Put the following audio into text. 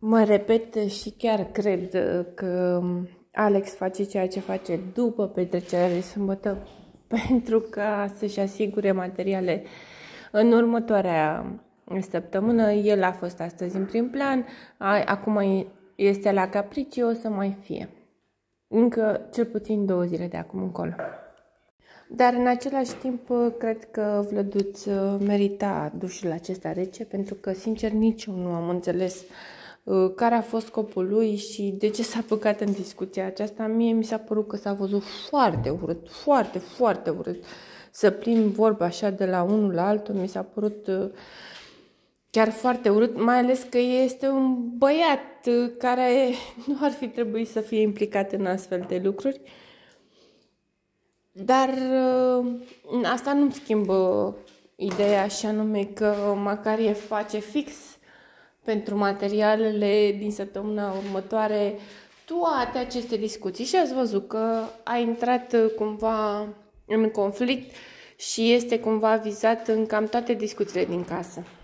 Mă repet și chiar cred că Alex face ceea ce face după petrecerea de sâmbătă pentru ca să-și asigure materiale în următoarea săptămână. El a fost astăzi în prim plan, acum este la capriciu, o să mai fie. Încă cel puțin două zile de acum încolo. Dar în același timp, cred că Vlăduț merita dușul acesta rece, pentru că, sincer, nici eu nu am înțeles uh, Uh, care a fost scopul lui și de ce s-a păcat în discuția aceasta. Mie mi s-a părut că s-a văzut foarte urât, foarte, foarte urât. Să plim vorba așa de la unul la altul, mi s-a părut uh, chiar foarte urât, mai ales că este un băiat uh, care nu ar fi trebuit să fie implicat în astfel de lucruri. Dar asta nu-mi schimbă ideea și anume că Macarie face fix pentru materialele din săptămâna următoare, toate aceste discuții și ați văzut că a intrat uh, cumva în conflict și este cumva vizat în cam toate discuțiile din casă.